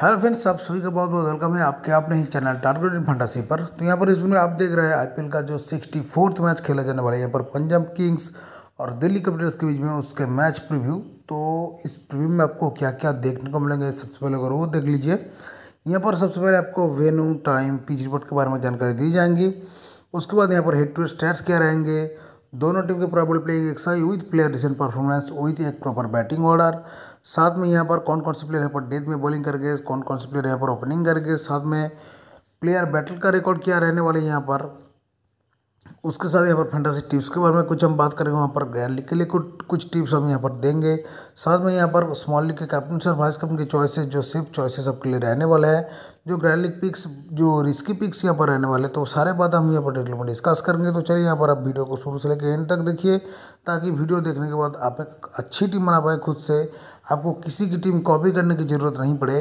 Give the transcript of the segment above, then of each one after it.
hello friends आप सभी का बहुत बहुत वेलकम है आपके आपने ही चैनल टारगेटेड फंटासी पर तो यहाँ पर इस वीडियो में आप देख रहे हैं आईपीएल का जो सिक्सटी फोर्थ मैच खेला जाने वाला है यहाँ पर पंजाब किंग्स और दिल्ली कैपिटल्स के बीच में उसके मैच प्रीव्यू तो इस प्रीव्यू में आपको क्या क्या देखने को मिलेंगे सबसे पहले अगर वो देख लीजिए यहाँ पर सबसे पहले आपको वेन्यू टाइम पिच रिपोर्ट के बारे में जानकारी दी जाएंगी उसके बाद यहाँ पर हेड टू स्टैट्स क्या रहेंगे दोनों टीम के probable playing XI with player recent performance with एक प्रॉपर बैटिंग ऑर्डर साथ में यहाँ पर कौन कौन से प्लेयर यहाँ पर डेथ में बॉलिंग करके कौन कौन से प्लेयर यहाँ पर ओपनिंग कर गए साथ में प्लेयर बैटल का रिकॉर्ड क्या रहने वाले यहाँ पर उसके साथ यहाँ पर फैंटासी टिप्स के बारे में कुछ हम बात करेंगे वहाँ पर ग्रैंड लीग के लिए कुछ कुछ टिप्स हम यहाँ पर देंगे साथ में यहाँ पर स्मॉल लीग के कैप्टन और वाइस कैप्टन के चॉइसेस जो सिर्फ चॉइसेस आपके लिए रहने वाला है जो ग्रैंड लीग पिक्स जो रिस्की पिक्स यहाँ पर रहने वाले तो सारे बात हम यहाँ पर डिटेल में डिस्कस करेंगे तो चलिए यहाँ पर आप वीडियो को शुरू से लेकर एंड तक देखिए ताकि वीडियो देखने के बाद आप एक अच्छी टीम बना पाए खुद से आपको किसी की टीम कॉपी करने की ज़रूरत नहीं पड़े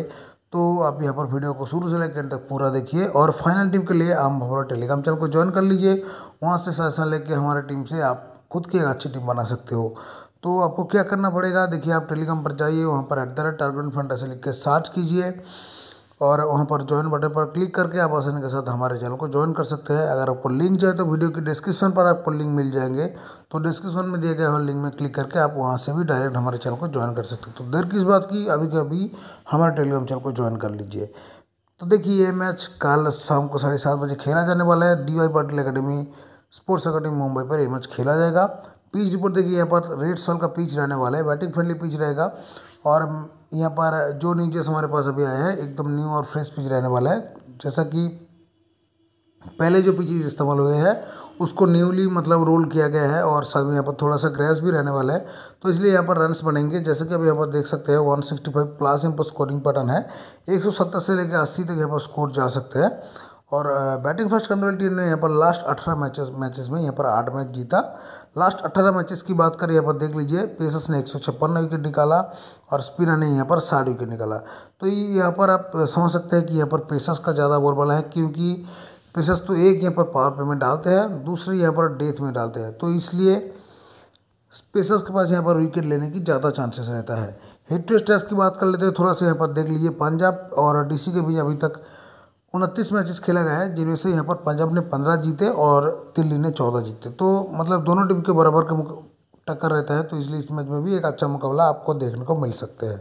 तो आप यहाँ पर वीडियो को शुरू से लेकर तक पूरा देखिए और फाइनल टीम के लिए आप हमारा टेलीग्राम चैनल को ज्वाइन कर लीजिए वहाँ से सजेशन लेके हमारे टीम से आप खुद की एक अच्छी टीम बना सकते हो तो आपको क्या करना पड़ेगा देखिए आप टेलीग्राम पर जाइए वहाँ पर at the rate target fund ऐसे लिख के सर्च कीजिए और वहाँ पर ज्वाइन बटन पर क्लिक करके आप आसानी के साथ हमारे चैनल को ज्वाइन कर सकते हैं अगर आपको लिंक चाहिए तो वीडियो की डिस्क्रिप्शन पर आपको लिंक मिल जाएंगे तो डिस्क्रिप्शन में दिए गए हुए लिंक में क्लिक करके आप वहाँ से भी डायरेक्ट हमारे चैनल को ज्वाइन कर सकते हैं तो देर किस बात की अभी के अभी हमारे टेलीग्राम चैनल को ज्वाइन कर लीजिए तो देखिए ये मैच कल शाम को साढ़े सात बजे खेला जाने वाला है D Y Patil academy sports academy Mumbai पर ये मैच खेला जाएगा पिच रिपोर्ट देखिए यहाँ पर रेड सॉल का पिच रहने वाला है बैटिंग फ्रेंडली पिच रहेगा और यहाँ पर जो न्यूजेस हमारे पास अभी आए हैं एकदम न्यू और फ्रेश पिच रहने वाला है जैसा कि पहले जो भी इस्तेमाल हुए हैं उसको न्यूली मतलब रोल किया गया है और साथ में यहाँ पर थोड़ा सा ग्रेस भी रहने वाला है तो इसलिए यहाँ पर रन्स बनेंगे जैसे कि अभी यहाँ पर देख सकते हैं 165 प्लस यहाँ पर स्कोरिंग पैटर्न है 170 से लेकर 80 तक यहाँ पर स्कोर जा सकते हैं और बैटिंग फर्स्ट कम्युनिटी ने यहाँ पर लास्ट अठारह मैचेस मैचेस में यहाँ पर आठ मैच जीता लास्ट अट्ठारह मैचेस की बात करें यहाँ पर देख लीजिए पेसर्स ने एक सौ छप्पन विकेट निकाला और स्पिनर ने यहाँ पर साठ विकेट निकाला तो ये यहाँ पर आप समझ सकते हैं कि यहाँ पर पेसर्स का ज़्यादा बोल वाला है क्योंकि पेसर्स तो एक यहाँ पर पावर प्ले में डालते हैं दूसरे यहाँ पर डेथ में डालते हैं तो इसलिए पेसर्स के पास यहाँ पर विकेट लेने की ज़्यादा चांसेस रहता है हेड टू स्टेस की बात कर लेते हैं थोड़ा सा यहाँ पर देख लीजिए पंजाब और डी के बीच अभी तक उनतीस मैचेस खेला गया है जिनमें से यहाँ पर पंजाब ने पंद्रह जीते और दिल्ली ने चौदह जीते तो मतलब दोनों टीम के बराबर के टक्कर रहता है तो इसलिए इस मैच में भी एक अच्छा मुकाबला आपको देखने को मिल सकते हैं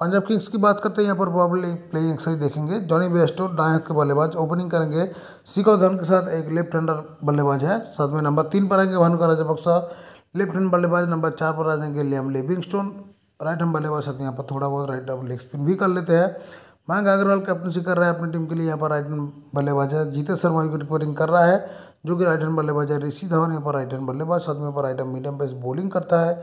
पंजाब किंग्स की बात करते हैं यहाँ पर प्रॉब्ली प्लेइंग सही देखेंगे जॉनी बेस्टो दाएं हाथ के बल्लेबाज ओपनिंग करेंगे शिखर धन के साथ एक लेफ्ट हैंडर बल्लेबाज है साथ में नंबर तीन पर आएंगे भानुका बक्सा लेफ्ट हैंड बल्लेबाज नंबर चार पर आ जाएंगे लियाम लिविंगस्टोन राइट हैंड बल्लेबाज साथ यहाँ पर थोड़ा बहुत राइट लेग स्पिन भी कर लेते हैं मयंक अग्रवाल कैप्टनसी कर रहा है अपनी टीम के लिए यहाँ पर राइट हैंड बल्लेबाज है शर्मा विकेट कीपरिंग कर रहा है जो कि राइट हैंड बल्लेबाज है ऋषि धवन यहाँ पर राइट हैंड बल्लेबाज साथ में पर right hand medium pace bowling करता है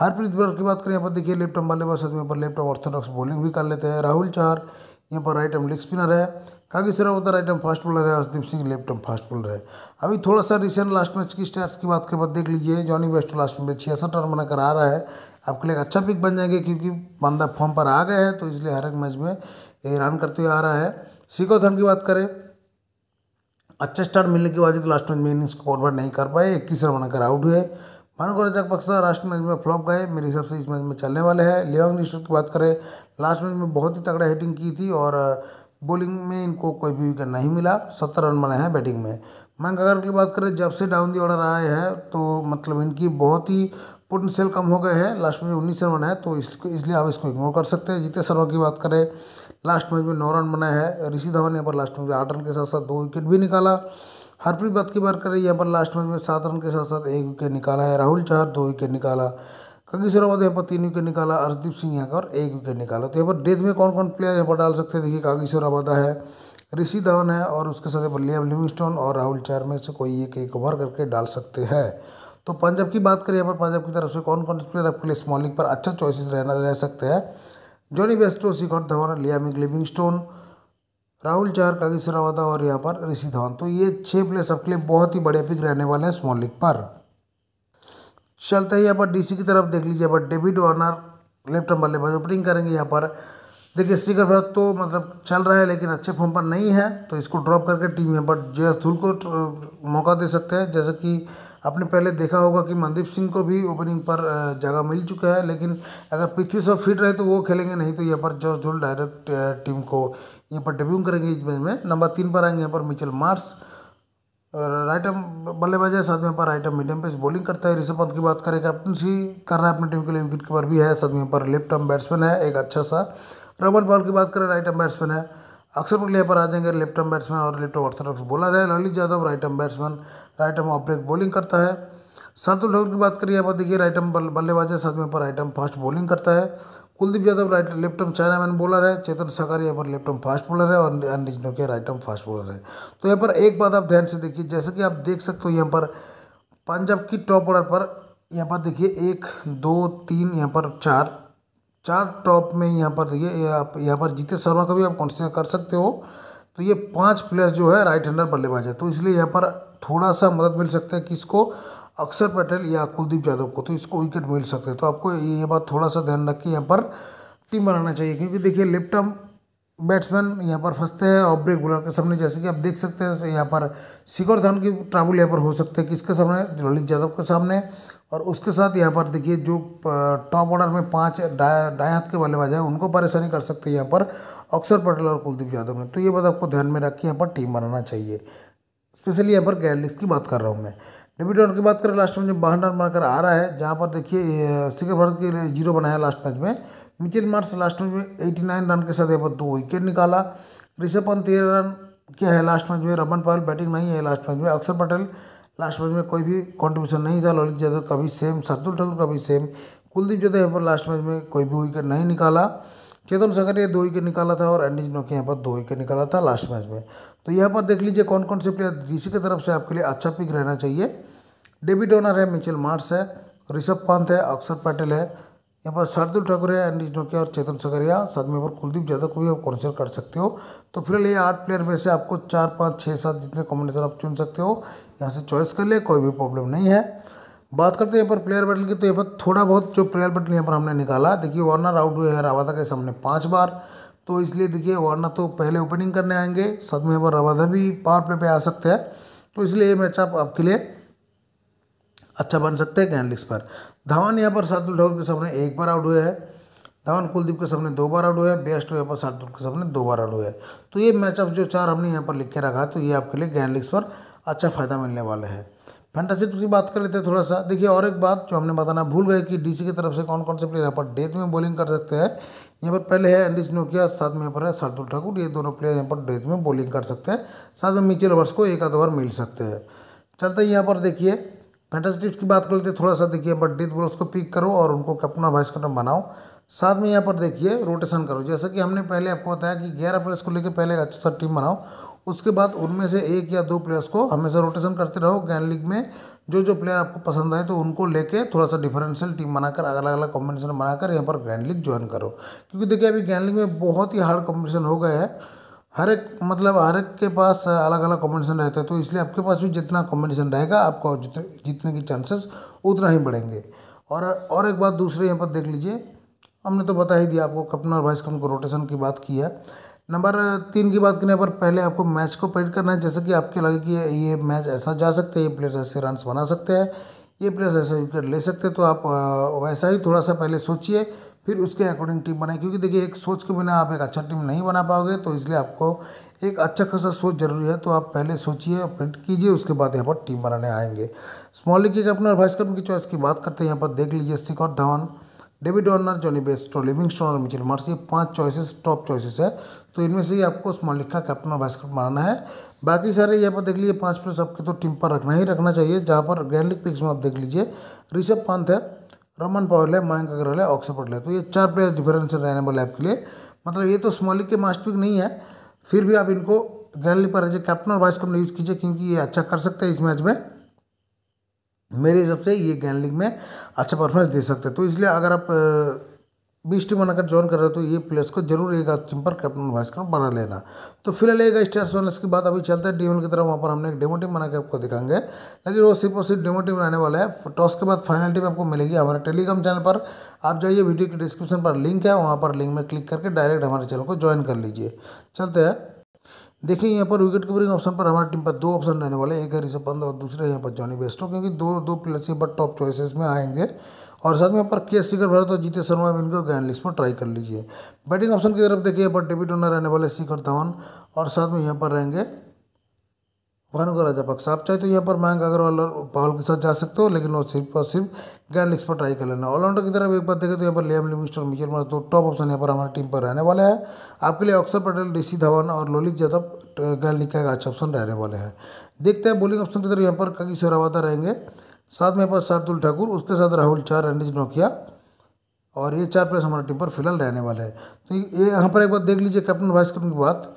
हरप्रीत बर्ग की बात करें यहाँ पर देखिए लेफ्ट हैंड बल्लेबाज साथ में पर लेफ्ट हैंड ऑर्थोडॉक्स बॉलिंग भी कर लेते हैं राहुल चार यहाँ पर राइट हैंड लेग स्पिनर है काकी सरा होता राइट हैंड फास्ट बॉलर है Hardeep Singh left hand fast bowler है अभी थोड़ा सा रिसेंट लास्ट मैच की स्टैट्स की बात करें देख लीजिए जॉनी बेस्ट लास्ट में छियासठ रन बनाकर आ रहा है आपके लिए अच्छा पिक बन जाएंगे क्योंकि बंदा फॉर्म पर आ गए हैं तो इसलिए हर एक मैच में हैरान करते हुए आ रहा है सीखो धर्म की बात करें अच्छे स्टार्ट मिलने के बाद तो लास्ट मैच में इनिंग्स कॉन्वर्ट नहीं कर पाए इक्कीस रन बनाकर आउट हुए भानु रजक बक्सा लास्ट मैच में फ्लॉप गए मेरे हिसाब से इस मैच में चलने वाले हैं लियांग निश्चित की बात करें लास्ट मैच में बहुत ही तगड़ा हिटिंग की थी और बॉलिंग में इनको कोई भी विकेट नहीं मिला सत्तर रन बनाए हैं बैटिंग में मयंक अगर की बात करें जब से डाउन दी ऑर्डर आए हैं तो मतलब इनकी बहुत ही पोटेंशियल कम हो गए हैं लास्ट में उन्नीस रन बनाए तो इसलिए आप इसको इग्नोर कर सकते हैं जीते शर्मा की बात करें लास्ट मैच में नौ रन बनाए हैं ऋषि धवन यहाँ पर लास्ट मैच में आठ रन के साथ साथ दो विकेट भी निकाला हरप्रीत बात की बात करें यहाँ पर लास्ट मैच में सात रन के साथ साथ एक विकेट निकाला है राहुल चार दो विकेट निकाला कगी सरावत यहाँ पर तीन विकेट निकाला अर्शदीप सिंह यहाँ पर एक विकेट निकाला तो यहाँ पर डेथ में कौन कौन प्लेयर यहाँ पर डाल सकते हैं देखिए कागी सरावत है ऋषि धवन है और उसके साथ यहाँ पर लियाम लिविंगस्टोन और राहुल चार में से कोई एक एक ओवर करके डाल सकते हैं तो पंजाब की बात करें यहाँ पर पंजाब की तरफ से कौन कौन से प्लेयर आपके लिए स्मॉलिंग पर अच्छा चॉइसिस रहना रह सकते हैं Jonny Bairstow Shikhar Dhawan Livingstone Rahul Chahar Kagiso रवादा और यहाँ पर ऋषि धवन तो ये छः प्लेयर्स सबके लिए बहुत ही बड़े पिक रहने वाले हैं स्मॉल लीग पर चलते ही यहाँ पर डीसी की तरफ देख लीजिए यहाँ पर डेविड वार्नर लेफ्ट बल्लेबाज ओपनिंग करेंगे यहाँ पर देखिए शिखर भरत तो मतलब चल रहा है लेकिन अच्छे फॉर्म पर नहीं है तो इसको ड्रॉप करके टीम में बट जे धुल को मौका दे सकते हैं जैसे कि आपने पहले देखा होगा कि मनदीप सिंह को भी ओपनिंग पर जगह मिल चुका है लेकिन अगर पृथ्वी सब फिट रहे तो वो खेलेंगे नहीं तो यहाँ पर जस धुल डायरेक्ट टीम को यहाँ पर डेब्यू करेंगे इस मैच में नंबर तीन पर आएंगे यहाँ पर मिचल मार्स और राइट एम बल्लेबाज है साथ में पर right arm medium pace bowling करता है ऋषभ पंत की बात करें कैप्टनसी कर रहा है अपनी टीम के लिए विकेट कीपर भी है साथ में पर लेफ्ट एम बैट्समैन है एक अच्छा सा रबर बॉल की बात करें राइट एम बैट्समैन है अक्सर प्लेयर पर आ जाएंगे लेफ्ट आर्म बैट्समैन और लेफ्ट ऑर्थोडॉक्स बॉलर है Lalit Yadav right arm batsman right arm off break bowling करता है शार्दुल ठाकुर की बात करिए यहाँ पर देखिए राइट हम बल्लेबाज है साथ में पर राइट एम फास्ट बॉलिंग करता है Kuldeep Yadav right left arm chinaman bowler है चेतन सागर यहाँ पर लेफ्ट एम फास्ट बॉलर है और अनिल के राइट एम फास्ट बॉलर है तो यहाँ पर एक बात आप ध्यान से देखिए जैसे कि आप देख सकते हो यहाँ पर पंजाब की टॉप ऑर्डर पर यहाँ पर देखिए एक दो तीन यहाँ पर चार चार टॉप में यहाँ पर देखिए आप यहाँ पर जीते शर्मा का भी आप कॉन्सिडर कर सकते हो तो ये पांच प्लेयर जो है राइट हैंडर बल्लेबाज है तो इसलिए यहाँ पर थोड़ा सा मदद मिल सकता है किसको अक्षर पटेल या कुलदीप यादव को तो इसको विकेट मिल सकते हैं तो आपको ये बात थोड़ा सा ध्यान रख के यहाँ पर टीम बनाना चाहिए क्योंकि देखिए लेफ्ट आर्म बैट्समैन यहाँ पर फंसते हैं और ब्रेक बॉलर के सामने जैसे कि आप देख सकते हैं यहाँ पर शिखर धन की ट्रैवल यहाँ पर हो सकते हैं किसके सामने ललित यादव के सामने और उसके साथ यहाँ पर देखिए जो टॉप ऑर्डर में पाँच डाय हाथ के बल्लेबाज हैं उनको परेशानी कर सकते हैं यहाँ पर अक्षर पटेल और कुलदीप यादव ने तो ये बात आपको ध्यान में रख के यहाँ पर टीम बनाना चाहिए स्पेशली यहाँ पर गैरलिक्स की बात कर रहा हूँ मैं डेबिट ऑर्डर की बात करें लास्ट में जो बाहर रन बनाकर आ रहा है जहाँ पर देखिए शिखर भारत के जीरो बनाया लास्ट मैच में मिचिल मार्स लास्ट मैच में एटी नाइन रन के साथ यहाँ पर दो विकेट निकाला ऋषभ पंत तेरह रन क्या है लास्ट मैच में रमन पाल बैटिंग नहीं है लास्ट मैच में अक्षर पटेल लास्ट मैच में कोई भी कॉन्ट्रीब्यूशन नहीं था ललित यादव कभी सेम शार्दुल ठाकुर कभी सेम कुलदीप यादव यहाँ पर लास्ट मैच में कोई भी विकेट नहीं निकाला चेतन सगर दो विकेट निकाला था और एंडी नोके यहाँ पर दो विकेट निकाला था लास्ट मैच में तो यहाँ पर देख लीजिए कौन कौन से प्लेयर डीसी की तरफ से आपके लिए अच्छा पिक रहना चाहिए डेविड ओनर है मिचेल मार्स है ऋषभ पंत है अक्षर पटेल है यहाँ पर शार्दुल ठाकुर है एंडी नोकिया और चेतन सगरिया साथ में पर कुलदीप यादव को भी आप कॉन्सिडर कर सकते हो तो फिलहाल ये आठ प्लेयर में से आपको चार पाँच छः सात जितने कॉम्बिनेशन आप चुन सकते हो यहाँ से चॉइस कर लिया कोई भी प्रॉब्लम नहीं है बात करते हैं यहाँ पर प्लेयर बटन की तो यहाँ पर थोड़ा बहुत जो प्लेयर बटन यहाँ पर हमने निकाला देखिए वार्नर आउट हुए हैं रवादा के सामने पाँच बार तो इसलिए देखिए वार्नर तो पहले ओपनिंग करने आएंगे सब में यहाँ पर रवादा भी पावर प्ले पर आ सकते हैं तो इसलिए ये मैचअप आपके लिए अच्छा बन सकते हैं कैंडलिक्स पर धवन यहाँ पर शार्दुल ठाकुर के सामने एक बार आउट हुए हैं धवन कुलदीप के सामने दो बार आउट हुए हैं बेस्ट यहाँ पर शार्दुल के सामने दो बार आउट हुए हैं तो ये मैचअप जो चार हमने यहाँ पर लिख के रखा तो ये आपके लिए कैंडलिक्स पर अच्छा फ़ायदा मिलने वाला है फैंटासी की बात कर लेते हैं थोड़ा सा देखिए और एक बात जो हमने बताना भूल गए कि डीसी की तरफ से कौन कौन से प्लेयर यहाँ पर डेथ में बॉलिंग कर सकते हैं यहाँ पर पहले है एंडिस नोकिया साथ में यहाँ पर है शार्दुल ठाकुर ये दोनों प्लेयर यहाँ पर डेथ में बॉलिंग कर सकते हैं साथ में मिचेल वर्ष को एक आध ओवर मिल सकते हैं चलते यहाँ पर देखिए फैंटासिटिप्स की बात कर लेते हैं थोड़ा सा देखिए बट डेथ बॉलर्स को पिक करो और उनको कैप्टन और वाइस कैप्टन बनाओ साथ में यहाँ पर देखिए रोटेशन करो जैसा कि हमने पहले आपको बताया कि ग्यारह प्लेयर्स को लेकर पहले अच्छा सा टीम बनाओ उसके बाद उनमें से एक या दो प्लेयर्स को हमेशा रोटेशन करते रहो गैन लीग में जो जो प्लेयर आपको पसंद आए तो उनको लेके थोड़ा सा डिफरेंशियल टीम बनाकर अलग अलग कॉम्बिनेशन बनाकर यहाँ पर ग्रैंड लीग ज्वाइन करो क्योंकि देखिए अभी ग्रैंड लीग में बहुत ही हार्ड कॉम्बिनेशन हो गए हैं हर एक मतलब हर एक के पास अलग अलग कॉम्बिनेशन रहता है तो इसलिए आपके पास भी जितना कॉम्बिनेशन रहेगा आपको जितने जीतने के चांसेस उतना ही बढ़ेंगे और और एक बात दूसरे यहाँ पर देख लीजिए हमने तो बता ही दिया आपको कप्टन और वाइस कप्टन को रोटेशन की बात की है नंबर तीन की बात करने पर पहले आपको मैच को पेड करना है जैसे कि आपके लगे कि ये मैच ऐसा जा सकता है ये प्लेयर्स ऐसे रन बना सकते हैं ये प्लेयर्स ऐसे विकेट ले सकते हैं तो आप वैसा ही थोड़ा सा पहले सोचिए फिर उसके अकॉर्डिंग टीम बनाए क्योंकि देखिए एक सोच के बिना आप एक अच्छा टीम नहीं बना पाओगे तो इसलिए आपको एक अच्छा खासा सोच जरूरी है तो आप पहले सोचिए प्रिंट कीजिए उसके बाद यहाँ पर टीम बनाने आएंगे स्मॉल लीग के और वाइस कैप्टन की चॉइस की बात करते हैं यहाँ पर देख लीजिए Shikhar Dhawan David Warner Jonny Bairstow और लिविंगस्टोन और मिचिल मार्स ये पांच चॉइसेस टॉप चॉइसेस है तो इनमें से ही आपको स्मॉल लिखा कैप्टन और कैप्टन बनाना है बाकी सारे यहाँ पर देख लीजिए पाँच प्लस आपके तो टीम पर रखना ही रखना चाहिए जहाँ पर गैनलिक पिक्स में आप देख लीजिए ऋषभ पंत है रमन पॉल है मयंक अग्रवाल है ऑक्सफर्ड पटेल है तो ये चार प्लेयर डिफरेंस रहने वाले आपके लिए मतलब ये तो स्मॉल के मास्ट पिक नहीं है फिर भी आप इनको गैनलिक पर रहिए कैप्टन और वाइस कैप्टन यूज़ कीजिए क्योंकि ये अच्छा कर सकते हैं इस मैच में मेरे हिसाब से ये गैन लीग में अच्छा परफॉर्मेंस दे सकते हैं तो इसलिए अगर आप बीस टीम बनाकर ज्वाइन कर रहे हो तो ये प्लेयर्स को जरूर एक टीम पर कैप्टन वाइस कैप्टन बना लेना तो फिलहाल एक स्टार सोनल्स की बात अभी चलता है डी की तरफ वहाँ पर हमने एक डेमो टीम बना आपको दिखाएंगे लेकिन वो सिर्फ और सिर्फ डेमो टीम रहने वाला है टॉस के बाद फाइनल टीम आपको मिलेगी हमारे टेलीग्राम चैनल पर आप जाइए वीडियो के डिस्क्रिप्शन पर लिंक है वहाँ पर लिंक में क्लिक करके डायरेक्ट हमारे चैनल को ज्वाइन कर लीजिए चलते हैं देखिए यहाँ पर विकेट कीपरिंग ऑप्शन पर हमारी टीम पर दो ऑप्शन रहने वाले एक है ऋषभ पंत और दूसरे यहाँ पर जॉनी बेस्टो तो क्योंकि दो दो प्लेयर्स यहाँ पर टॉप चॉइसेस में आएंगे और साथ में यहाँ पर के शिखर भारत और जीते शर्मा भी इनको ग्रैंड लिस्ट पर ट्राई कर लीजिए बैटिंग ऑप्शन की तरफ देखिए यहाँ पर डेबिट ओनर रहने वाले शिखर धवन और साथ में यहाँ पर रहेंगे भानुका राजा पक्ष आप चाहे तो यहाँ पर मयंक अग्रवाल और पावल के साथ जा सकते हो लेकिन वो सिर्फ और सिर्फ ग्रैंड लिस्ट पर ट्राई कर लेना ऑलराउंडर की तरफ एक बार देखें तो यहाँ पर लियाम लिमिस्टर मिजर मार दो टॉप ऑप्शन यहाँ पर हमारी टीम पर रहने वाले हैं आपके लिए अक्षर पटेल ऋषि धवन और ललित यादव ग्रैंड लीग का एक अच्छा ऑप्शन रहने वाले हैं देखते हैं बॉलिंग ऑप्शन की तरफ यहाँ पर कगी सरावादा रहेंगे साथ में यहाँ पर शार्दुल ठाकुर उसके साथ राहुल चार रणजीत नोकिया और ये चार प्लेयर्स हमारी टीम पर फिलहाल रहने वाले हैं तो ये यहाँ पर एक बार देख लीजिए कैप्टन वाइस कैप्टन की बात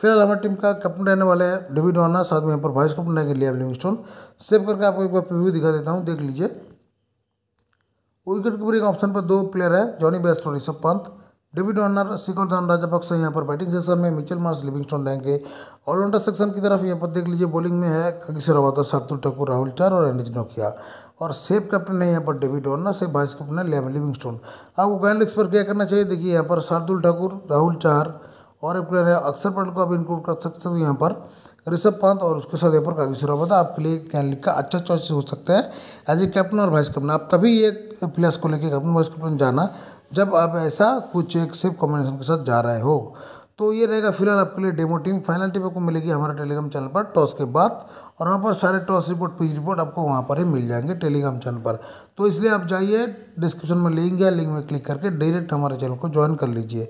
फिर हमारी टीम का कैप्टन रहने वाला है डेविड वाना साथ में यहाँ पर वाइस कैप्टन रहेंगे लिया लिविंगस्टोन सेव करके आपको एक बार प्रीव्यू दिखा देता हूँ देख लीजिए विकेट कीपर एक ऑप्शन पर दो प्लेयर है जॉनी बेस्ट और ऋषभ पंत डेविड वार्नर शिखर धन राजापक्ष यहाँ पर बैटिंग सेक्शन में मिचल मार्स लिविंगस्टोन रहेंगे ऑलराउंडर सेक्शन की तरफ यहाँ पर देख लीजिए बॉलिंग में है किशोर अवता शार्दुल ठाकुर राहुल चार और एंडिज नोकिया और सेफ कैप्टन है यहाँ पर David Warner safe vice captain है लिविंगस्टोन आपको गायन लिक्स पर क्या करना चाहिए देखिए यहाँ पर शार्दुल ठाकुर राहुल चार और एक प्लेयर है अक्षर पटेल को आप इंक्लूड कर सकते हो यहाँ पर ऋषभ पंत और उसके साथ यहाँ पर कागेश्वर रावत आपके लिए कैंडिडेट का अच्छा चॉइस हो सकता है एज ए कैप्टन और वाइस कैप्टन आप तभी ये प्लेयर्स को लेकर कैप्टन वाइस कैप्टन जाना जब आप ऐसा कुछ एक सेफ कॉम्बिनेशन के साथ जा रहे हो तो ये रहेगा फिलहाल आपके लिए डेमो टीम फाइनल टीम आपको मिलेगी हमारे टेलीग्राम चैनल पर टॉस के बाद और वहाँ पर सारे टॉस रिपोर्ट पिच रिपोर्ट आपको वहाँ पर ही मिल जाएंगे टेलीग्राम चैनल पर तो इसलिए आप जाइए डिस्क्रिप्शन में लिंक या लिंक में क्लिक करके डायरेक्ट हमारे चैनल को ज्वाइन कर लीजिए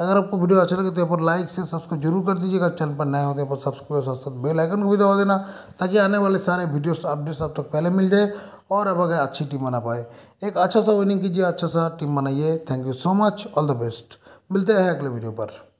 अगर आपको वीडियो अच्छा लगे तो यहाँ पर लाइक से सब्सक्राइब जरूर कर दीजिएगा चैनल पर नए होते तो पर सब्सक्राइब और साथ बेल आइकन को भी दबा देना ताकि आने वाले सारे वीडियोस अपडेट्स आप तक पहले मिल जाए और अब अगर अच्छी टीम बना पाए एक अच्छा सा विनिंग कीजिए अच्छा सा टीम बनाइए thank you so much all the best मिलते हैं अगले वीडियो पर